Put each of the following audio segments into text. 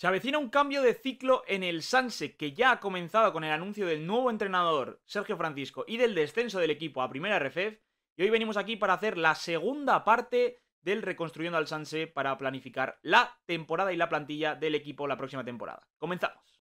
Se avecina un cambio de ciclo en el Sanse, que ya ha comenzado con el anuncio del nuevo entrenador Sergio Francisco y del descenso del equipo a Primera RFEF. Y hoy venimos aquí para hacer la segunda parte del Reconstruyendo al Sanse para planificar la temporada y la plantilla del equipo la próxima temporada. Comenzamos.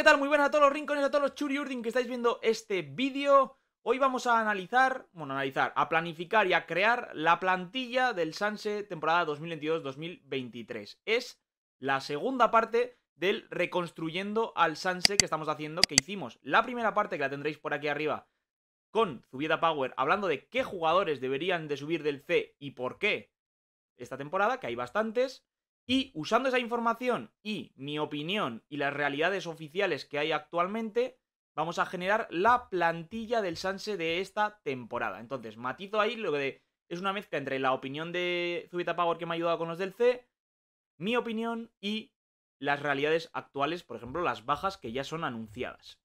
¿qué tal? Muy buenas a todos los rincones, a todos los churiurdin que estáis viendo este vídeo. Hoy vamos a analizar, bueno, analizar, a planificar y a crear la plantilla del Sanse temporada 2022-2023. Es la segunda parte del reconstruyendo al Sanse que estamos haciendo, que hicimos la primera parte que la tendréis por aquí arriba con Zubieta Power, hablando de qué jugadores deberían de subir del C y por qué esta temporada, que hay bastantes. Y usando esa información y mi opinión y las realidades oficiales que hay actualmente, vamos a generar la plantilla del Sanse de esta temporada. Entonces, matizo ahí lo que es una mezcla entre la opinión de Zubita Power que me ha ayudado con los del C, mi opinión y las realidades actuales, por ejemplo, las bajas que ya son anunciadas.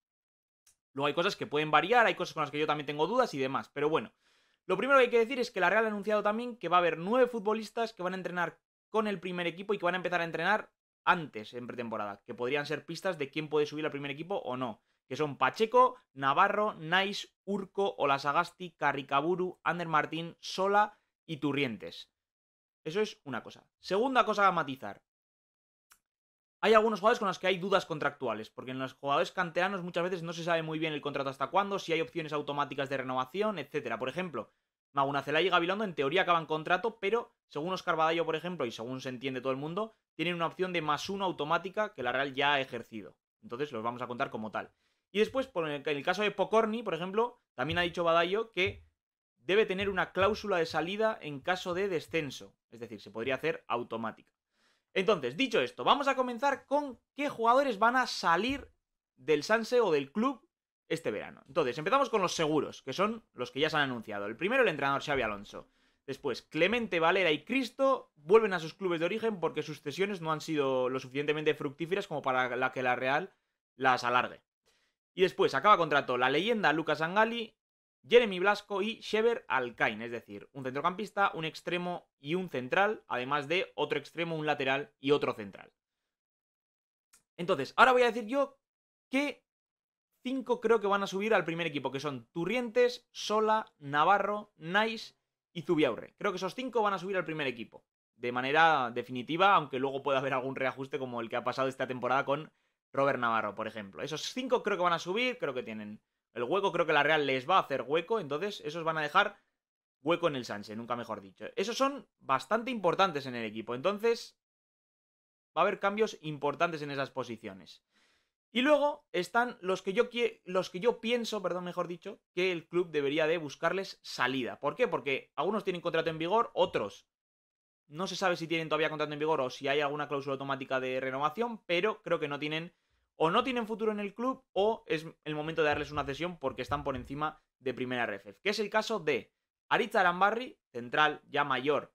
Luego hay cosas que pueden variar, hay cosas con las que yo también tengo dudas y demás, pero bueno. Lo primero que hay que decir es que la Real ha anunciado también que va a haber nueve futbolistas que van a entrenar con el primer equipo y que van a empezar a entrenar antes en pretemporada, que podrían ser pistas de quién puede subir al primer equipo o no, que son Pacheco, Navarro, Nice, Urco, Olasagasti, Carricaburu, Ander Martín, Sola y Turrientes. Eso es una cosa. Segunda cosa a matizar. Hay algunos jugadores con los que hay dudas contractuales, porque en los jugadores canteranos muchas veces no se sabe muy bien el contrato hasta cuándo, si hay opciones automáticas de renovación, etc. Por ejemplo, cela y Gabilondo en teoría acaban contrato, pero según Oscar Badallo, por ejemplo, y según se entiende todo el mundo, tienen una opción de más uno automática que la Real ya ha ejercido. Entonces los vamos a contar como tal. Y después, en el caso de Pocorni, por ejemplo, también ha dicho Badallo que debe tener una cláusula de salida en caso de descenso. Es decir, se podría hacer automática. Entonces, dicho esto, vamos a comenzar con qué jugadores van a salir del Sanse o del club este verano. Entonces, empezamos con los seguros, que son los que ya se han anunciado. El primero, el entrenador Xavi Alonso. Después, Clemente Valera y Cristo vuelven a sus clubes de origen porque sus cesiones no han sido lo suficientemente fructíferas como para la que la Real las alargue. Y después acaba contrato la leyenda Lucas Angali, Jeremy Blasco y Shever Alcain, es decir, un centrocampista, un extremo y un central, además de otro extremo, un lateral y otro central. Entonces, ahora voy a decir yo que Cinco creo que van a subir al primer equipo, que son Turrientes, Sola, Navarro, Nice y Zubiaurre. Creo que esos cinco van a subir al primer equipo. De manera definitiva, aunque luego pueda haber algún reajuste como el que ha pasado esta temporada con Robert Navarro, por ejemplo. Esos cinco creo que van a subir, creo que tienen el hueco, creo que la Real les va a hacer hueco, entonces esos van a dejar hueco en el Sánchez, nunca mejor dicho. Esos son bastante importantes en el equipo, entonces va a haber cambios importantes en esas posiciones. Y luego están los que yo, los que yo pienso, perdón, mejor dicho, que el club debería de buscarles salida. ¿Por qué? Porque algunos tienen contrato en vigor, otros no se sabe si tienen todavía contrato en vigor o si hay alguna cláusula automática de renovación, pero creo que no tienen o no tienen futuro en el club o es el momento de darles una cesión porque están por encima de primera RFF. Que es el caso de Aritz Arambarri, central ya mayor,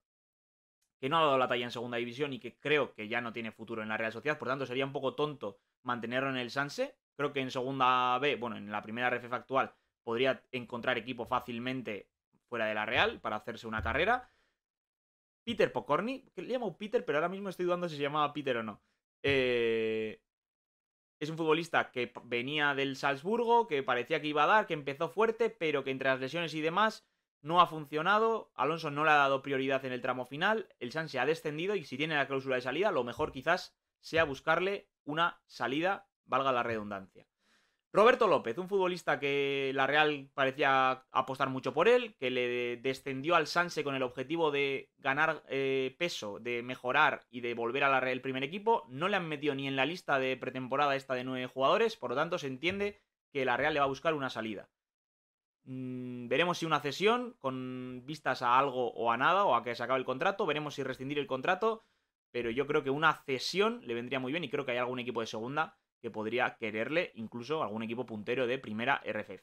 que no ha dado la talla en segunda división y que creo que ya no tiene futuro en la Real Sociedad, por tanto sería un poco tonto mantenerlo en el Sanse. Creo que en segunda B, bueno, en la primera ref actual, podría encontrar equipo fácilmente fuera de la Real para hacerse una carrera. Peter Pocorni, que le llamo Peter, pero ahora mismo estoy dudando si se llamaba Peter o no. Eh, es un futbolista que venía del Salzburgo, que parecía que iba a dar, que empezó fuerte, pero que entre las lesiones y demás no ha funcionado. Alonso no le ha dado prioridad en el tramo final. El Sanse ha descendido y si tiene la cláusula de salida, lo mejor quizás sea buscarle una salida, valga la redundancia. Roberto López, un futbolista que la Real parecía apostar mucho por él, que le descendió al Sanse con el objetivo de ganar eh, peso, de mejorar y de volver a la Real primer equipo, no le han metido ni en la lista de pretemporada esta de nueve jugadores, por lo tanto se entiende que la Real le va a buscar una salida. Mm, veremos si una cesión con vistas a algo o a nada o a que se acabe el contrato, veremos si rescindir el contrato pero yo creo que una cesión le vendría muy bien y creo que hay algún equipo de segunda que podría quererle, incluso algún equipo puntero de primera RFF.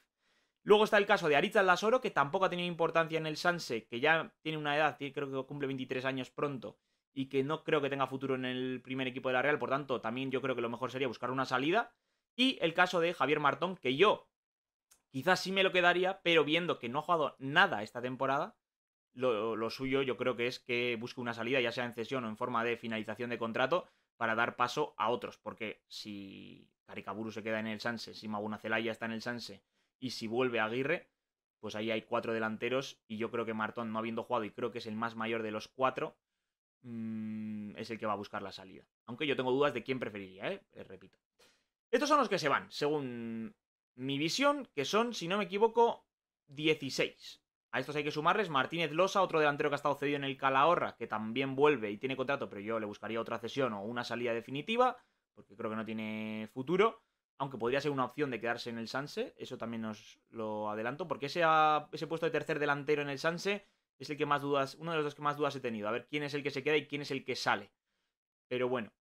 Luego está el caso de Arita Lasoro, que tampoco ha tenido importancia en el Sanse, que ya tiene una edad, creo que cumple 23 años pronto, y que no creo que tenga futuro en el primer equipo de la Real, por tanto, también yo creo que lo mejor sería buscar una salida. Y el caso de Javier Martón, que yo quizás sí me lo quedaría, pero viendo que no ha jugado nada esta temporada, lo, suyo yo creo que es que busque una salida, ya sea en cesión o en forma de finalización de contrato, para dar paso a otros. Porque si Caricaburu se queda en el Sanse, si Maguna Celaya está en el Sanse y si vuelve Aguirre, pues ahí hay cuatro delanteros y yo creo que Martón, no habiendo jugado y creo que es el más mayor de los cuatro, mm, es el que va a buscar la salida. Aunque yo tengo dudas de quién preferiría, ¿eh? ¿eh? repito. Estos son los que se van, según mi visión, que son, si no me equivoco, 16. A estos hay que sumarles Martínez Losa, otro delantero que ha estado cedido en el Calahorra, que también vuelve y tiene contrato, pero yo le buscaría otra cesión o una salida definitiva, porque creo que no tiene futuro. Aunque podría ser una opción de quedarse en el Sanse, eso también nos lo adelanto, porque ese, ha, ah, puesto de tercer delantero en el Sanse es el que más dudas, uno de los dos que más dudas he tenido. A ver quién es el que se queda y quién es el que sale. Pero bueno.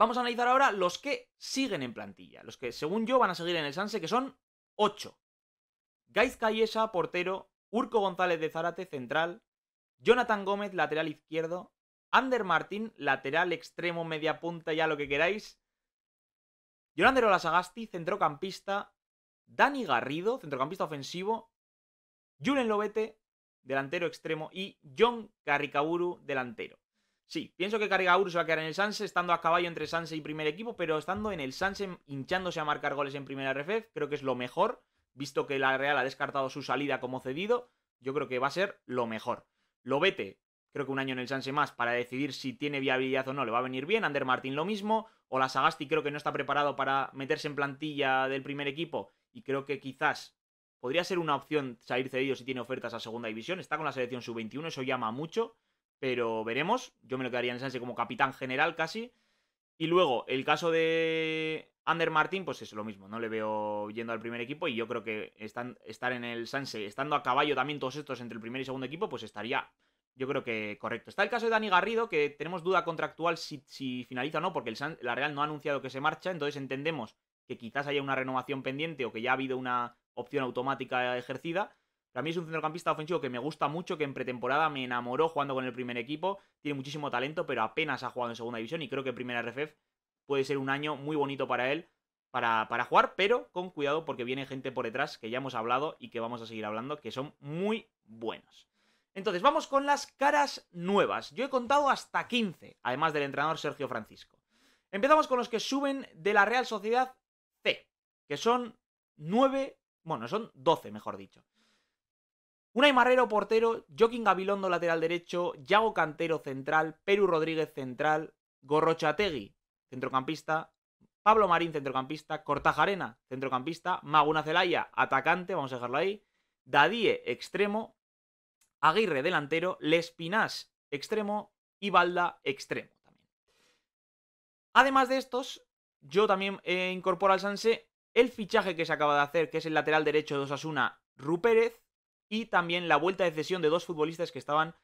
Vamos a analizar ahora los que siguen en plantilla. Los que, según yo, van a seguir en el Sanse, que son 8. Gais Cayesa, portero, Urco González de Zárate, central, Jonathan Gómez, lateral izquierdo, Ander Martín, lateral extremo, media punta, ya lo que queráis, Yolandero Olasagasti, centrocampista, Dani Garrido, centrocampista ofensivo, Julen Lobete, delantero extremo, y John Carricaburu, delantero. Sí, pienso que Carricaburu se va a quedar en el Sanse, estando a caballo entre Sanse y primer equipo, pero estando en el Sanse, hinchándose a marcar goles en primera RFF, creo que es lo mejor visto que la Real ha descartado su salida como cedido, yo creo que va a ser lo mejor. lo vete creo que un año en el Sanse más para decidir si tiene viabilidad o no, le va a venir bien. Ander Martín lo mismo. O la Sagasti creo que no está preparado para meterse en plantilla del primer equipo y creo que quizás podría ser una opción salir cedido si tiene ofertas a segunda división. Está con la selección sub-21, eso llama mucho, pero veremos. Yo me lo quedaría en el Sanse como capitán general casi. Y luego, el caso de Ander Martín, pues es lo mismo, no le veo yendo al primer equipo y yo creo que están, estar en el Sanse, estando a caballo también todos estos entre el primer y segundo equipo, pues estaría, yo creo que correcto. Está el caso de Dani Garrido, que tenemos duda contractual si, finaliza o no, porque la Real no ha anunciado que se marcha, entonces entendemos que quizás haya una renovación pendiente o que ya ha habido una opción automática ejercida. Para mí es un centrocampista ofensivo que me gusta mucho, que en pretemporada me enamoró jugando con el primer equipo, tiene muchísimo talento, pero apenas ha jugado en segunda división y creo que en primera RFF puede ser un año muy bonito para él, para, jugar, pero con cuidado porque viene gente por detrás que ya hemos hablado y que vamos a seguir hablando, que son muy buenos. Entonces, vamos con las caras nuevas. Yo he contado hasta 15, además del entrenador Sergio Francisco. Empezamos con los que suben de la Real Sociedad C, que son 9, bueno, son 12, mejor dicho. Unai Marrero, portero, Joaquín Gabilondo, lateral derecho, Yago Cantero, central, Perú Rodríguez, central, Gorrochategui, centrocampista. Pablo Marín, centrocampista. Cortajarena, centrocampista. Maguna Celaya, atacante, vamos a dejarlo ahí. Dadie, extremo. Aguirre, delantero. Lespinás, extremo. Y Balda, extremo también. Además de estos, yo también incorporo al Sanse el fichaje que se acaba de hacer, que es el lateral derecho de Osasuna, Rupérez, y también la vuelta de cesión de dos futbolistas que estaban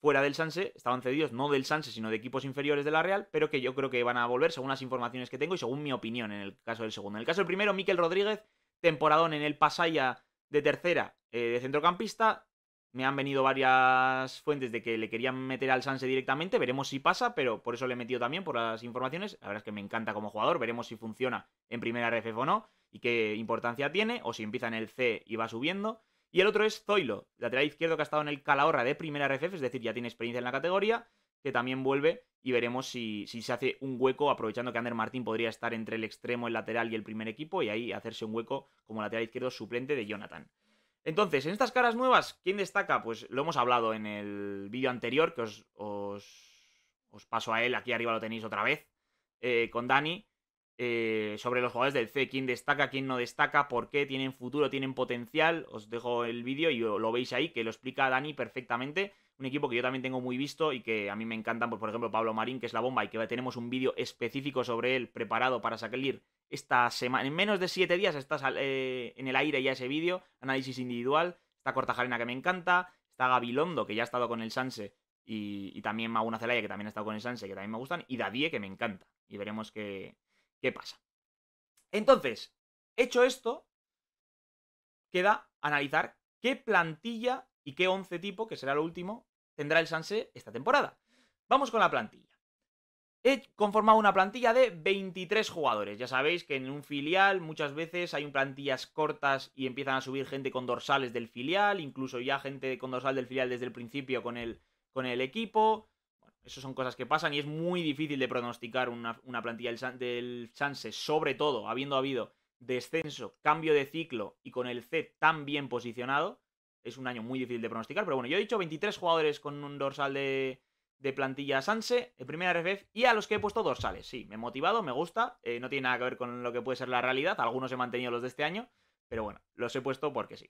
fuera del Sanse, estaban cedidos no del Sanse, sino de equipos inferiores de la Real, pero que yo creo que van a volver según las informaciones que tengo y según mi opinión en el caso del segundo. En el caso del primero, Miquel Rodríguez, temporadón en el Pasaya de tercera eh, de centrocampista. Me han venido varias fuentes de que le querían meter al Sanse directamente, veremos si pasa, pero por eso le he metido también por las informaciones. La verdad es que me encanta como jugador, veremos si funciona en primera RFF o no y qué importancia tiene, o si empieza en el C y va subiendo. Y el otro es Zoilo, lateral izquierdo que ha estado en el Calahorra de primera RFF, es decir, ya tiene experiencia en la categoría, que también vuelve y veremos si, se hace un hueco, aprovechando que Ander Martín podría estar entre el extremo, el lateral y el primer equipo, y ahí hacerse un hueco como lateral izquierdo suplente de Jonathan. Entonces, en estas caras nuevas, ¿quién destaca? Pues lo hemos hablado en el vídeo anterior, que os, os, paso a él, aquí arriba lo tenéis otra vez, eh, con Dani. Eh, sobre los jugadores del C, quién destaca, quién no destaca, por qué tienen futuro, tienen potencial. Os dejo el vídeo y lo veis ahí, que lo explica Dani perfectamente. Un equipo que yo también tengo muy visto y que a mí me encantan, pues, por ejemplo, Pablo Marín, que es la bomba, y que tenemos un vídeo específico sobre él preparado para salir esta semana. En menos de 7 días está eh, en el aire ya ese vídeo, análisis individual. Está Cortajarena, que me encanta. Está Gabilondo, que ya ha estado con el Sanse. Y, también Maguna Celaya, que también ha estado con el Sanse, que también me gustan. Y Dadie, que me encanta. Y veremos que qué pasa. Entonces, hecho esto, queda analizar qué plantilla y qué once tipo, que será lo último, tendrá el Sanse esta temporada. Vamos con la plantilla. He conformado una plantilla de 23 jugadores. Ya sabéis que en un filial muchas veces hay plantillas cortas y empiezan a subir gente con dorsales del filial, incluso ya gente con dorsal del filial desde el principio con el, con el equipo. Esas son cosas que pasan y es muy difícil de pronosticar una, plantilla del, chance, sobre todo habiendo habido descenso, cambio de ciclo y con el C tan bien posicionado. Es un año muy difícil de pronosticar, pero bueno, yo he dicho 23 jugadores con un dorsal de, plantilla Sanse, el primera RFF, y a los que he puesto dorsales. Sí, me he motivado, me gusta, eh, no tiene nada que ver con lo que puede ser la realidad, algunos he mantenido los de este año, pero bueno, los he puesto porque sí.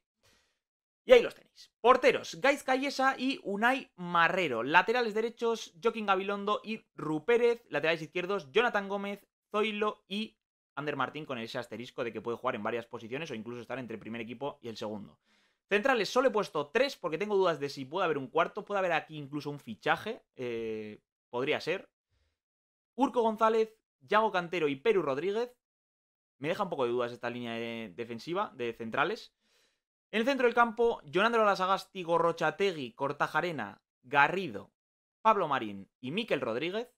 Y ahí los tenéis. Porteros, Gais Callesa y Unai Marrero. Laterales derechos, Joaquín Gabilondo y Rupérez. Laterales izquierdos, Jonathan Gómez, Zoilo y Ander Martín con ese asterisco de que puede jugar en varias posiciones o incluso estar entre el primer equipo y el segundo. Centrales solo he puesto tres porque tengo dudas de si puede haber un cuarto, puede haber aquí incluso un fichaje, eh, podría ser. Urco González, Yago Cantero y Perú Rodríguez. Me deja un poco de dudas esta línea defensiva de centrales. En el centro del campo, Jonandro Lasagasti, Gorrochategui, Cortajarena, Garrido, Pablo Marín y Miquel Rodríguez.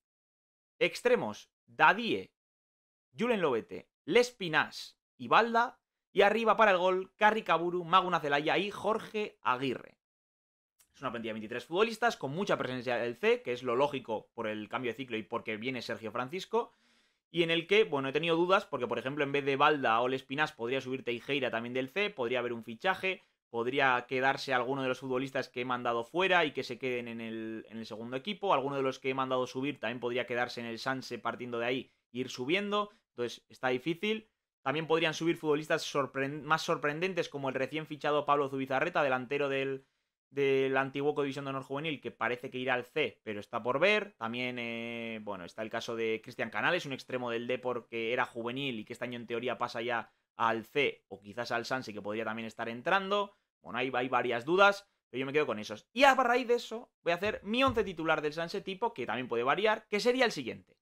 Extremos, Dadie, Julen Lobete, Les y Balda. Y arriba para el gol, Carri Caburu, Maguna Zelaya y Jorge Aguirre. Es una plantilla de 23 futbolistas con mucha presencia del C, que es lo lógico por el cambio de ciclo y porque viene Sergio Francisco y en el que, bueno, he tenido dudas porque, por ejemplo, en vez de Balda o Lespinas podría subir Teijeira también del C, podría haber un fichaje, podría quedarse alguno de los futbolistas que he mandado fuera y que se queden en el, en el segundo equipo, alguno de los que he mandado subir también podría quedarse en el Sanse partiendo de ahí e ir subiendo, entonces está difícil. También podrían subir futbolistas más sorprendentes como el recién fichado Pablo Zubizarreta, delantero del, del antiguo Codivisión de Honor Juvenil, que parece que irá al C, pero está por ver. También, eh, bueno, está el caso de Cristian Canales, un extremo del D que era juvenil y que este año en teoría pasa ya al C o quizás al Sanse que podría también estar entrando. Bueno, hay, hay varias dudas, pero yo me quedo con esos. Y a raíz de eso, voy a hacer mi once titular del Sanse tipo, que también puede variar, que sería el siguiente.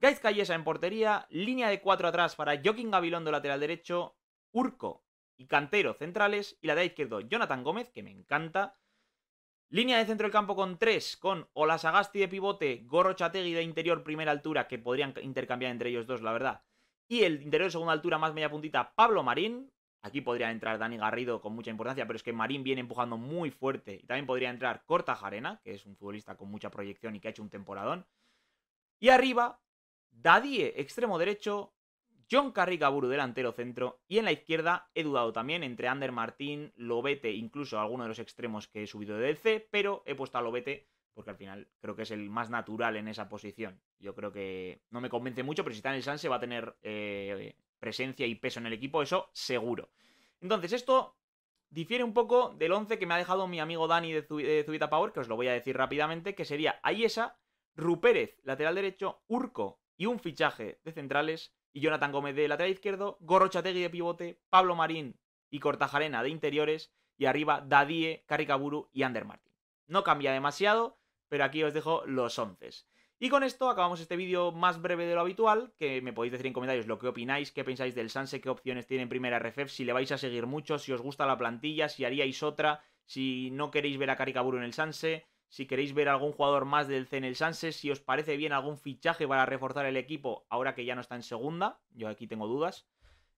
Gaiz Callesa en portería, línea de cuatro atrás para Joaquín Gabilondo lateral derecho, Urco y Cantero centrales, y la de izquierdo Jonathan Gómez, que me encanta, Línea de centro del campo con tres, con Olasagasti de pivote, Chategui de interior primera altura, que podrían intercambiar entre ellos dos, la verdad. Y el interior segunda altura más media puntita, Pablo Marín. Aquí podría entrar Dani Garrido con mucha importancia, pero es que Marín viene empujando muy fuerte. Y también podría entrar Cortajarena, que es un futbolista con mucha proyección y que ha hecho un temporadón. Y arriba, Dadie, extremo derecho, John Carrigaburu delantero centro, y en la izquierda he dudado también entre Ander Martín, Lobete, incluso alguno de los extremos que he subido de DC, pero he puesto a Lobete porque al final creo que es el más natural en esa posición. Yo creo que no me convence mucho, pero si está en el se va a tener eh, presencia y peso en el equipo, eso seguro. Entonces, esto difiere un poco del 11 que me ha dejado mi amigo Dani de, Zubita Power, que os lo voy a decir rápidamente, que sería Ayesa, Rupérez, lateral derecho, Urco y un fichaje de centrales, y Jonathan Gómez de lateral izquierdo, Chategui de pivote, Pablo Marín y Cortajarena de interiores, y arriba Dadie, Caricaburu y Ander No cambia demasiado, pero aquí os dejo los once. Y con esto acabamos este vídeo más breve de lo habitual, que me podéis decir en comentarios lo que opináis, qué pensáis del Sanse, qué opciones tiene en primera RFF, si le vais a seguir mucho, si os gusta la plantilla, si haríais otra, si no queréis ver a Caricaburu en el Sanse, si queréis ver algún jugador más del Cenel Sánchez, si os parece bien algún fichaje para reforzar el equipo ahora que ya no está en segunda, yo aquí tengo dudas.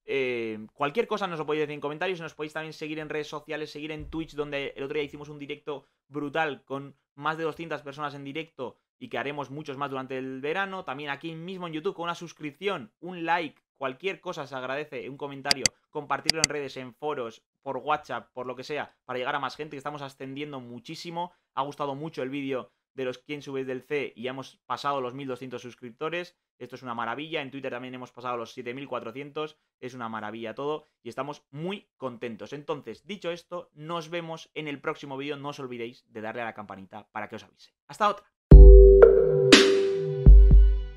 Eh, cualquier cosa nos lo podéis decir en comentarios, nos podéis también seguir en redes sociales, seguir en Twitch, donde el otro día hicimos un directo brutal con más de 200 personas en directo y que haremos muchos más durante el verano. También aquí mismo en YouTube con una suscripción, un like, cualquier cosa se agradece, un comentario, compartirlo en redes, en foros, por WhatsApp, por lo que sea, para llegar a más gente, que estamos ascendiendo muchísimo. Ha gustado mucho el vídeo de los quien subes del C y hemos pasado los 1200 suscriptores. Esto es una maravilla. En Twitter también hemos pasado los 7400. Es una maravilla todo y estamos muy contentos. Entonces, dicho esto, nos vemos en el próximo vídeo. No os olvidéis de darle a la campanita para que os avise. Hasta otra.